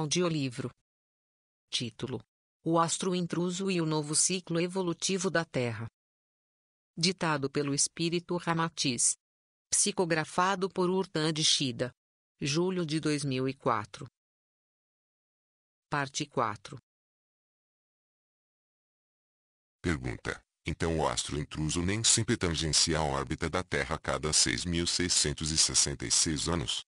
Audiolivro. Título: O Astro Intruso e o Novo Ciclo Evolutivo da Terra. Ditado pelo espírito Ramatiz. Psicografado por Urtan de Shida. Julho de 2004. Parte 4. Pergunta: então o astro intruso nem sempre tangencia a órbita da Terra a cada 6.666 anos?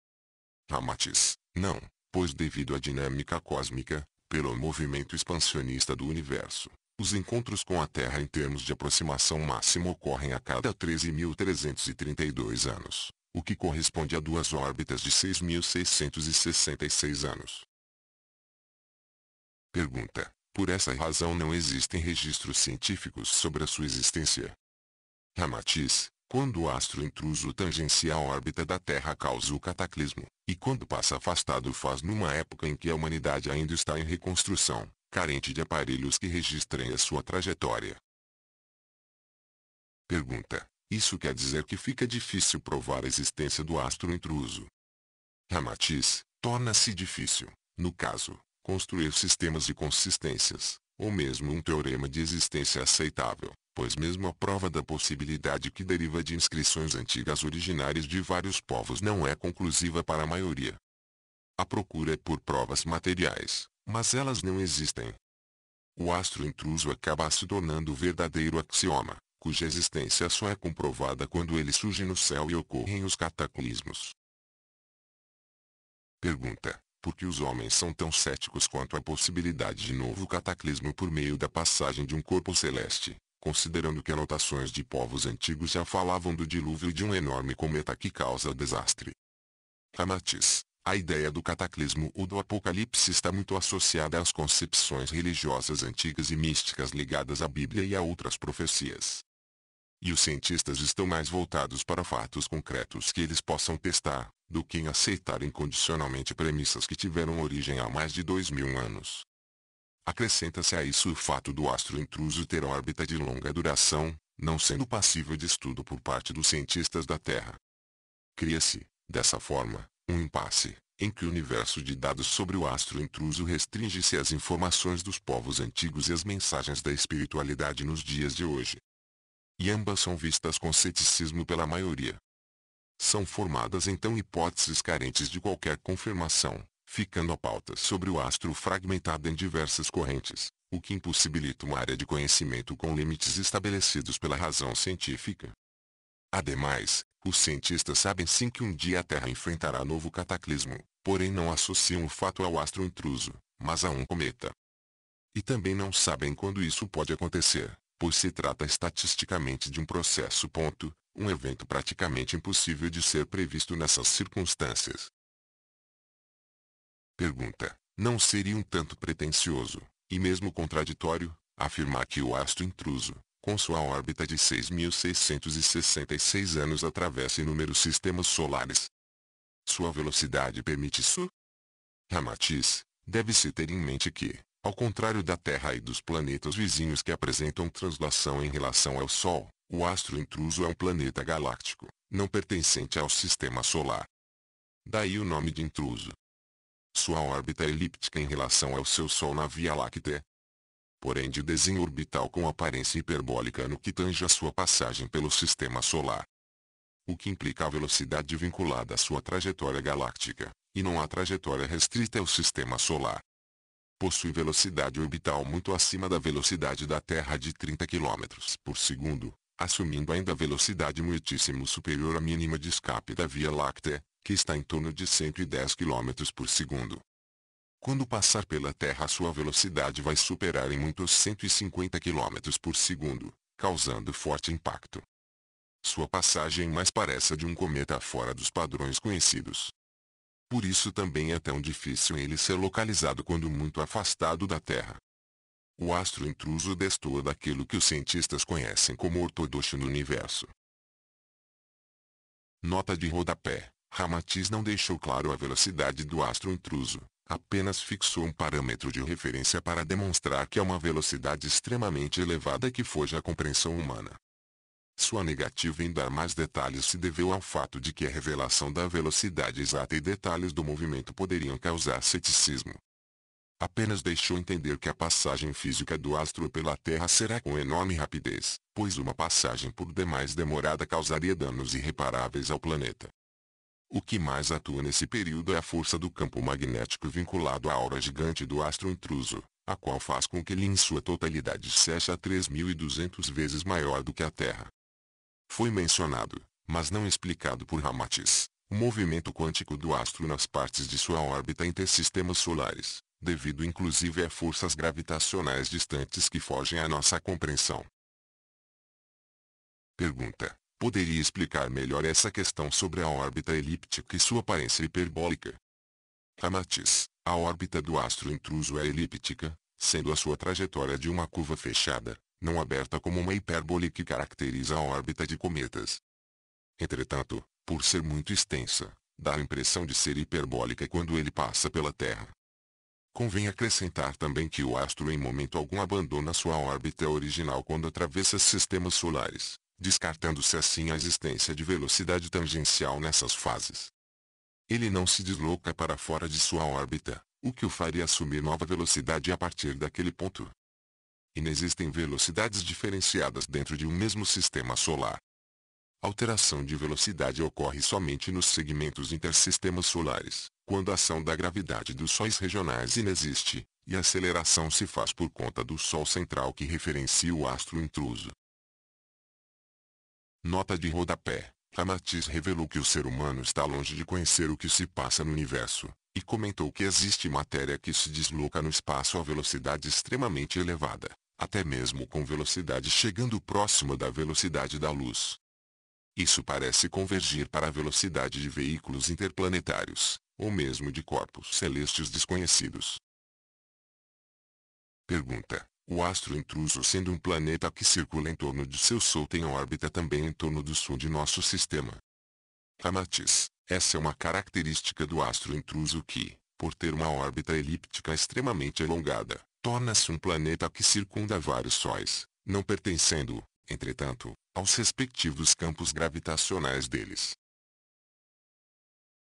Ramatiz, não pois devido à dinâmica cósmica, pelo movimento expansionista do universo, os encontros com a Terra em termos de aproximação máxima ocorrem a cada 13.332 anos, o que corresponde a duas órbitas de 6.666 anos. Pergunta. Por essa razão não existem registros científicos sobre a sua existência. Ramatiz, quando o astro intruso tangencia a órbita da Terra causa o cataclismo, e quando passa afastado faz numa época em que a humanidade ainda está em reconstrução, carente de aparelhos que registrem a sua trajetória. Pergunta. Isso quer dizer que fica difícil provar a existência do astro intruso. Ramatiz, torna-se difícil, no caso, construir sistemas de consistências, ou mesmo um teorema de existência aceitável, pois mesmo a prova da possibilidade que deriva de inscrições antigas originárias de vários povos não é conclusiva para a maioria. A procura é por provas materiais, mas elas não existem. O astro intruso acaba se tornando o verdadeiro axioma, cuja existência só é comprovada quando ele surge no céu e ocorrem os cataclismos. Pergunta: Por que os homens são tão céticos quanto à possibilidade de novo cataclismo por meio da passagem de um corpo celeste? considerando que anotações de povos antigos já falavam do dilúvio de um enorme cometa que causa o desastre. matiz, a ideia do cataclismo ou do apocalipse está muito associada às concepções religiosas antigas e místicas ligadas à Bíblia e a outras profecias. E os cientistas estão mais voltados para fatos concretos que eles possam testar, do que em aceitar incondicionalmente premissas que tiveram origem há mais de dois mil anos. Acrescenta-se a isso o fato do astro intruso ter órbita de longa duração, não sendo passível de estudo por parte dos cientistas da Terra. Cria-se, dessa forma, um impasse, em que o universo de dados sobre o astro intruso restringe-se às informações dos povos antigos e às mensagens da espiritualidade nos dias de hoje. E ambas são vistas com ceticismo pela maioria. São formadas então hipóteses carentes de qualquer confirmação, ficando a pauta sobre o astro fragmentada em diversas correntes, o que impossibilita uma área de conhecimento com limites estabelecidos pela razão científica. Ademais, os cientistas sabem sim que um dia a Terra enfrentará novo cataclismo, porém não associam o fato ao astro intruso, mas a um cometa. E também não sabem quando isso pode acontecer, pois se trata estatisticamente de um processo ponto, um evento praticamente impossível de ser previsto nessas circunstâncias. Pergunta. Não seria um tanto pretensioso, e mesmo contraditório, afirmar que o astro intruso, com sua órbita de 6.666 anos atravessa inúmeros sistemas solares. Sua velocidade permite isso? Ramatiz, deve-se ter em mente que, ao contrário da Terra e dos planetas vizinhos que apresentam translação em relação ao Sol, o astro intruso é um planeta galáctico, não pertencente ao sistema solar. Daí o nome de intruso. Sua órbita é elíptica em relação ao seu Sol na Via Láctea. Porém de desenho orbital com aparência hiperbólica no que tange a sua passagem pelo Sistema Solar. O que implica a velocidade vinculada à sua trajetória galáctica, e não à trajetória restrita ao Sistema Solar. Possui velocidade orbital muito acima da velocidade da Terra de 30 km por segundo, assumindo ainda velocidade muitíssimo superior à mínima de escape da Via Láctea, que está em torno de 110 km por segundo. Quando passar pela Terra sua velocidade vai superar em muitos 150 km por segundo, causando forte impacto. Sua passagem mais parece de um cometa fora dos padrões conhecidos. Por isso também é tão difícil ele ser localizado quando muito afastado da Terra. O astro intruso destoa daquilo que os cientistas conhecem como ortodoxo no universo. Nota de rodapé. Ramatiz não deixou claro a velocidade do astro intruso, apenas fixou um parâmetro de referência para demonstrar que é uma velocidade extremamente elevada que foge à compreensão humana. Sua negativa em dar mais detalhes se deveu ao fato de que a revelação da velocidade exata e detalhes do movimento poderiam causar ceticismo. Apenas deixou entender que a passagem física do astro pela Terra será com enorme rapidez, pois uma passagem por demais demorada causaria danos irreparáveis ao planeta. O que mais atua nesse período é a força do campo magnético vinculado à aura gigante do astro intruso, a qual faz com que ele em sua totalidade seja 3.200 vezes maior do que a Terra. Foi mencionado, mas não explicado por Ramatis, o movimento quântico do astro nas partes de sua órbita intersistemas sistemas solares, devido inclusive a forças gravitacionais distantes que fogem à nossa compreensão. Pergunta poderia explicar melhor essa questão sobre a órbita elíptica e sua aparência hiperbólica. Ramatiz, a órbita do astro intruso é elíptica, sendo a sua trajetória de uma curva fechada, não aberta como uma hipérbole que caracteriza a órbita de cometas. Entretanto, por ser muito extensa, dá a impressão de ser hiperbólica quando ele passa pela Terra. Convém acrescentar também que o astro em momento algum abandona sua órbita original quando atravessa sistemas solares descartando-se assim a existência de velocidade tangencial nessas fases. Ele não se desloca para fora de sua órbita, o que o faria assumir nova velocidade a partir daquele ponto. Inexistem velocidades diferenciadas dentro de um mesmo sistema solar. Alteração de velocidade ocorre somente nos segmentos intersistemas solares, quando a ação da gravidade dos sóis regionais inexiste, e a aceleração se faz por conta do Sol central que referencia o astro intruso. Nota de rodapé. Ramatiz revelou que o ser humano está longe de conhecer o que se passa no universo, e comentou que existe matéria que se desloca no espaço a velocidade extremamente elevada, até mesmo com velocidade chegando próxima da velocidade da luz. Isso parece convergir para a velocidade de veículos interplanetários, ou mesmo de corpos celestes desconhecidos. Pergunta. O astro intruso sendo um planeta que circula em torno de seu Sol tem órbita também em torno do sol de nosso sistema. Matiz essa é uma característica do astro intruso que, por ter uma órbita elíptica extremamente alongada torna-se um planeta que circunda vários sóis, não pertencendo, entretanto, aos respectivos campos gravitacionais deles.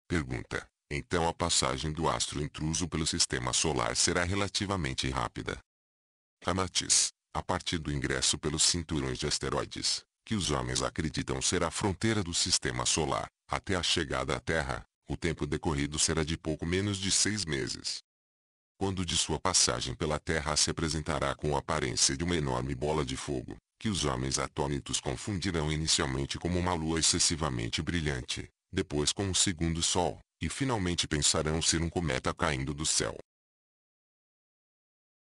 Pergunta. Então a passagem do astro intruso pelo sistema solar será relativamente rápida, Ramatiz, a partir do ingresso pelos cinturões de asteroides, que os homens acreditam ser a fronteira do sistema solar, até a chegada à Terra, o tempo decorrido será de pouco menos de seis meses. Quando de sua passagem pela Terra se apresentará com a aparência de uma enorme bola de fogo, que os homens atônitos confundirão inicialmente como uma lua excessivamente brilhante, depois com um segundo sol, e finalmente pensarão ser um cometa caindo do céu.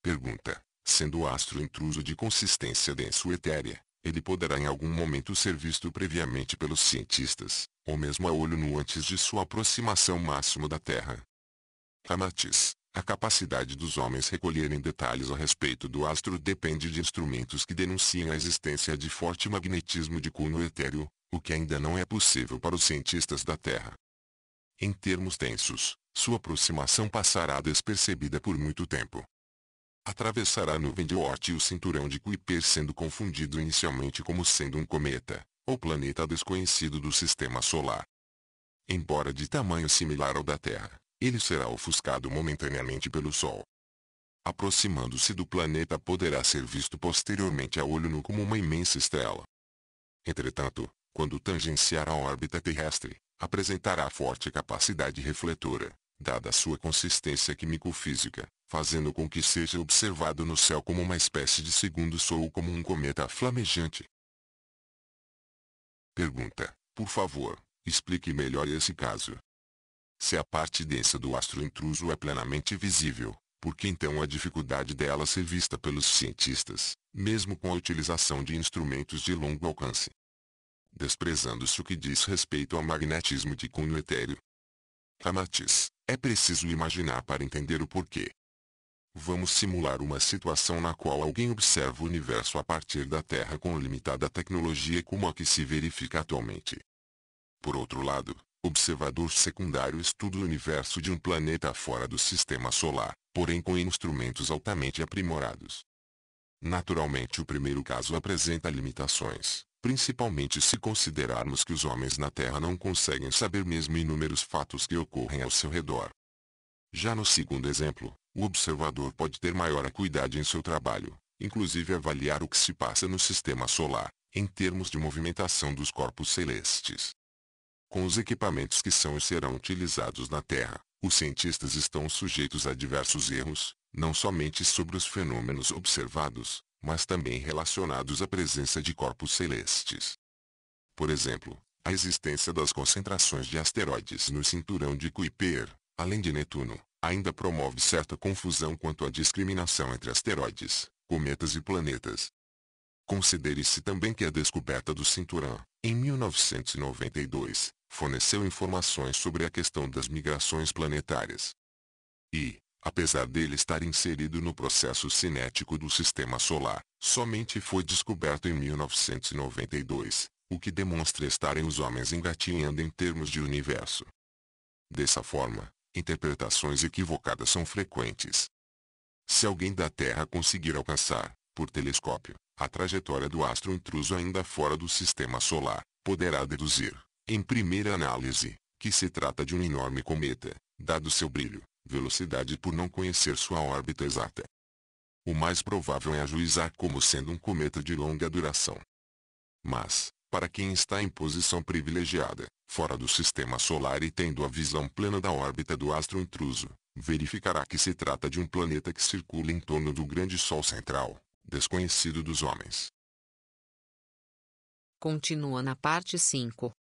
Pergunta. Sendo o astro intruso de consistência denso etérea, ele poderá em algum momento ser visto previamente pelos cientistas, ou mesmo a olho nu antes de sua aproximação máxima da Terra. Ramatiz, a capacidade dos homens recolherem detalhes a respeito do astro depende de instrumentos que denunciem a existência de forte magnetismo de cuno etéreo, o que ainda não é possível para os cientistas da Terra. Em termos densos, sua aproximação passará despercebida por muito tempo atravessará a nuvem de Oort e o cinturão de Kuiper sendo confundido inicialmente como sendo um cometa, ou planeta desconhecido do sistema solar. Embora de tamanho similar ao da Terra, ele será ofuscado momentaneamente pelo Sol. Aproximando-se do planeta poderá ser visto posteriormente a olho nu como uma imensa estrela. Entretanto, quando tangenciar a órbita terrestre, apresentará forte capacidade refletora, dada sua consistência químico-física, fazendo com que seja observado no céu como uma espécie de segundo sol ou como um cometa flamejante. Pergunta: Por favor, explique melhor esse caso. Se a parte densa do astro intruso é plenamente visível, por que então a dificuldade dela ser vista pelos cientistas, mesmo com a utilização de instrumentos de longo alcance? Desprezando-se o que diz respeito ao magnetismo de cunho etéreo. Ramatiz, é preciso imaginar para entender o porquê. Vamos simular uma situação na qual alguém observa o universo a partir da Terra com limitada tecnologia como a que se verifica atualmente. Por outro lado, observador secundário estuda o universo de um planeta fora do sistema solar, porém com instrumentos altamente aprimorados. Naturalmente o primeiro caso apresenta limitações, principalmente se considerarmos que os homens na Terra não conseguem saber mesmo inúmeros fatos que ocorrem ao seu redor. Já no segundo exemplo, o observador pode ter maior acuidade em seu trabalho, inclusive avaliar o que se passa no sistema solar, em termos de movimentação dos corpos celestes. Com os equipamentos que são e serão utilizados na Terra, os cientistas estão sujeitos a diversos erros, não somente sobre os fenômenos observados, mas também relacionados à presença de corpos celestes. Por exemplo, a existência das concentrações de asteroides no cinturão de Kuiper, além de Netuno, ainda promove certa confusão quanto à discriminação entre asteroides, cometas e planetas. Considere-se também que a descoberta do cinturão, em 1992, forneceu informações sobre a questão das migrações planetárias. E, apesar dele estar inserido no processo cinético do sistema solar, somente foi descoberto em 1992, o que demonstra estarem os homens engatinhando em termos de universo. Dessa forma, interpretações equivocadas são frequentes. Se alguém da Terra conseguir alcançar, por telescópio, a trajetória do astro intruso ainda fora do sistema solar, poderá deduzir, em primeira análise, que se trata de um enorme cometa, dado seu brilho, velocidade por não conhecer sua órbita exata. O mais provável é ajuizar como sendo um cometa de longa duração. Mas, para quem está em posição privilegiada, fora do sistema solar e tendo a visão plena da órbita do astro intruso, verificará que se trata de um planeta que circula em torno do grande Sol central, desconhecido dos homens. Continua na parte 5.